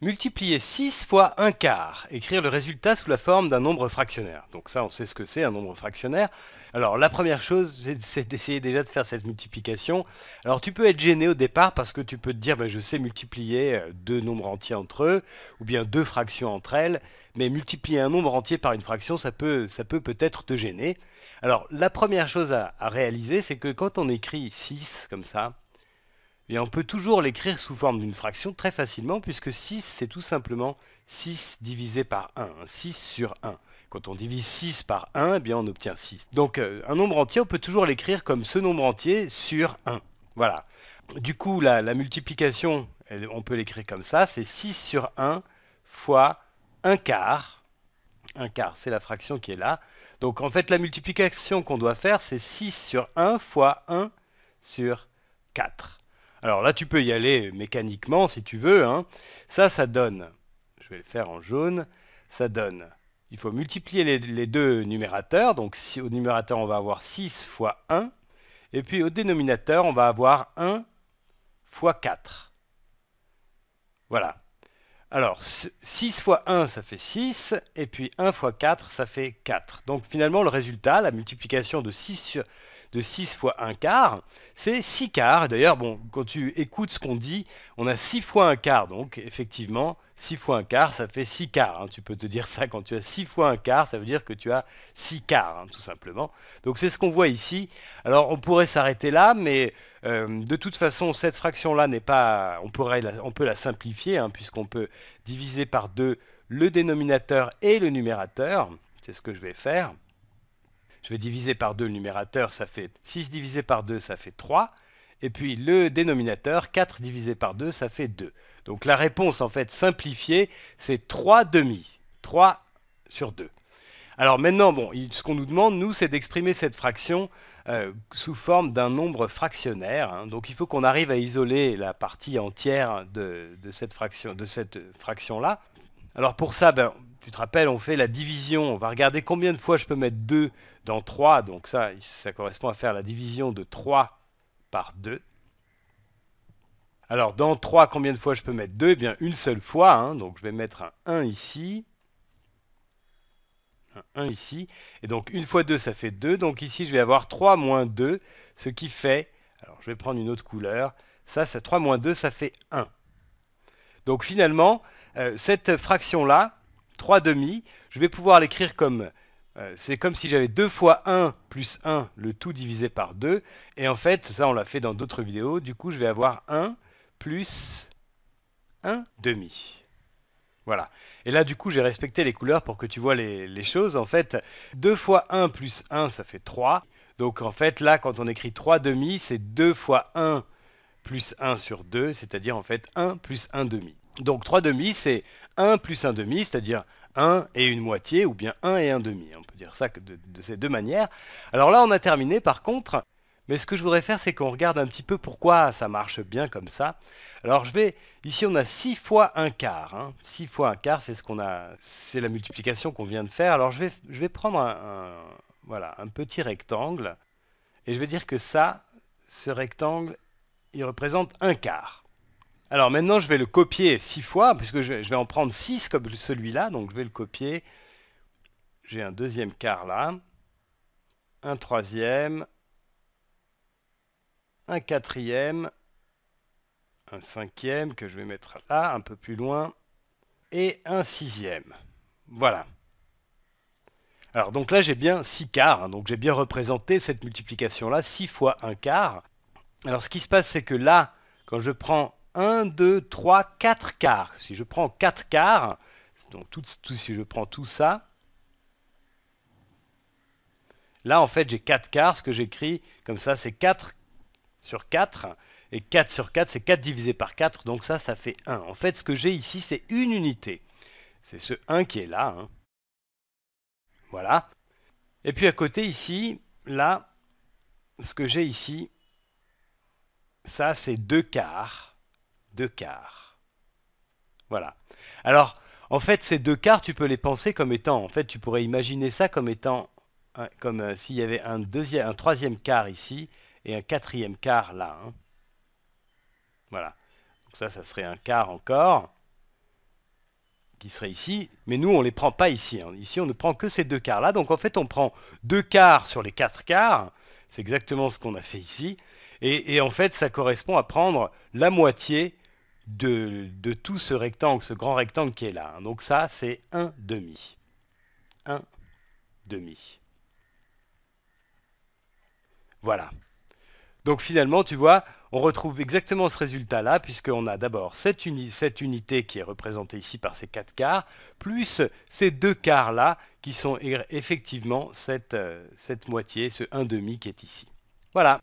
Multiplier 6 fois 1 quart. Écrire le résultat sous la forme d'un nombre fractionnaire. Donc ça, on sait ce que c'est, un nombre fractionnaire. Alors la première chose, c'est d'essayer déjà de faire cette multiplication. Alors tu peux être gêné au départ parce que tu peux te dire, ben, je sais multiplier euh, deux nombres entiers entre eux, ou bien deux fractions entre elles, mais multiplier un nombre entier par une fraction, ça peut ça peut, peut être te gêner. Alors la première chose à, à réaliser, c'est que quand on écrit 6 comme ça, on peut toujours l'écrire sous forme d'une fraction très facilement, puisque 6, c'est tout simplement 6 divisé par 1, 6 hein, sur 1. Quand on divise 6 par 1, eh bien on obtient 6. Donc euh, un nombre entier, on peut toujours l'écrire comme ce nombre entier sur 1. Voilà. Du coup, la, multiplication, on peut l'écrire comme ça, c'est 6 sur 1 fois 1 quart. 1 quart, c'est la fraction qui est là. Donc en fait, la multiplication qu'on doit faire, c'est 6 sur 1 fois 1 sur 4. Alors là, tu peux y aller mécaniquement si tu veux. Hein. Ça, ça donne, je vais le faire en jaune, ça donne, il faut multiplier les, deux numérateurs. Donc si, au numérateur, on va avoir 6 fois 1. Et puis au dénominateur, on va avoir 1 fois 4. Voilà. Alors, 6 fois 1, ça fait 6, et puis 1 fois 4, ça fait 4. Donc finalement, le résultat, la multiplication de 6 sur, de 6 fois 1 quart, c'est 6 quarts. D'ailleurs, bon, quand tu écoutes ce qu'on dit, on a 6 fois 1 quart, donc effectivement, 6 fois 1 quart, ça fait 6 quarts. Hein. Tu peux te dire ça quand tu as 6 fois 1 quart, ça veut dire que tu as 6 quarts, hein, tout simplement. Donc c'est ce qu'on voit ici. Alors on pourrait s'arrêter là, mais euh, de toute façon, cette fraction-là n'est pas... On, peut la simplifier, hein, puisqu'on peut diviser par 2 le dénominateur et le numérateur. C'est ce que je vais faire. Je vais diviser par 2 le numérateur, ça fait 6 divisé par 2, ça fait 3. Et puis le dénominateur, 4 divisé par 2, ça fait 2. Donc la réponse en fait simplifiée, c'est 3 demi. 3 sur 2. Alors maintenant, bon, ce qu'on nous demande, nous, c'est d'exprimer cette fraction euh, sous forme d'un nombre fractionnaire. Hein. Donc il faut qu'on arrive à isoler la partie entière de, de cette fraction-là. Alors pour ça, ben, tu te rappelles, on fait la division. On va regarder combien de fois je peux mettre 2 dans 3. Donc ça, ça correspond à faire la division de 3 par 2. Alors dans 3, combien de fois je peux mettre 2 Eh bien une seule fois. Hein. Donc je vais mettre un 1 ici. Un 1 ici. Et donc une fois 2, ça fait 2. Donc ici, je vais avoir 3 moins 2, ce qui fait... Alors je vais prendre une autre couleur. Ça, c'est 3 moins 2, ça fait 1. Donc finalement, euh, cette fraction-là, 3 demi, je vais pouvoir l'écrire comme... Euh, c'est comme si j'avais 2 fois 1 plus 1, le tout divisé par 2. Et en fait, ça on l'a fait dans d'autres vidéos, du coup je vais avoir 1 plus 1 demi. Voilà. Et là, du coup, j'ai respecté les couleurs pour que tu vois les, les, choses. En fait, 2 fois 1 plus 1, ça fait 3. Donc, en fait, là, quand on écrit 3 demi, c'est 2 fois 1 plus 1 sur 2, c'est-à-dire, en fait, 1 plus 1 demi. Donc 3 demi, c'est 1 plus 1 demi, c'est-à-dire 1 et une moitié, ou bien 1 et 1 demi. On peut dire ça de, ces deux manières. Alors là, on a terminé par contre. Mais ce que je voudrais faire, c'est qu'on regarde un petit peu pourquoi ça marche bien comme ça. Alors je vais, ici on a 6 fois 1 quart. 6 hein. fois 1 quart, c'est ce qu'on c'est la multiplication qu'on vient de faire. Alors je vais, prendre un, petit rectangle, et je vais dire que ça, ce rectangle, il représente 1 quart. Alors maintenant, je vais le copier 6 fois, puisque je, vais en prendre 6 comme celui-là. Donc je vais le copier. J'ai un deuxième quart là, un troisième, un quatrième, un cinquième que je vais mettre là, un peu plus loin, et un sixième. Voilà. Alors donc là j'ai bien 6 quarts, hein. donc j'ai bien représenté cette multiplication là, 6 fois 1 quart. Alors ce qui se passe c'est que là, quand je prends 1, 2, 3, 4 quarts. Si je prends 4 quarts, donc si je prends tout ça, là en fait j'ai 4 quarts, ce que j'écris comme ça c'est 4 sur 4, et 4 sur 4 c'est 4 divisé par 4, donc ça ça fait 1. En fait ce que j'ai ici c'est une unité, c'est ce 1 qui est là. Hein. Voilà. Et puis à côté ici, là, ce que j'ai ici, ça c'est 2 quarts quarts. Voilà. Alors, en fait, ces deux quarts, tu peux les penser comme étant, en fait, tu pourrais imaginer ça comme étant, comme euh, s'il y avait un, deuxième, un troisième quart ici et un quatrième quart là. Hein. Voilà. Donc ça, ça serait un quart encore qui serait ici, mais nous on ne les prend pas ici. Hein. Ici on ne prend que ces deux quarts là, donc en fait on prend deux quarts sur les quatre quarts, c'est exactement ce qu'on a fait ici, et, en fait ça correspond à prendre la moitié de, tout ce rectangle, ce grand rectangle qui est là. Hein. Donc ça, c'est 1 demi. 1 demi. Voilà. Donc finalement, tu vois, on retrouve exactement ce résultat-là, puisqu'on a d'abord cette, unité qui est représentée ici par ces 4 quarts, plus ces deux quarts-là, qui sont effectivement cette, euh, cette moitié, ce demi qui est ici. Voilà.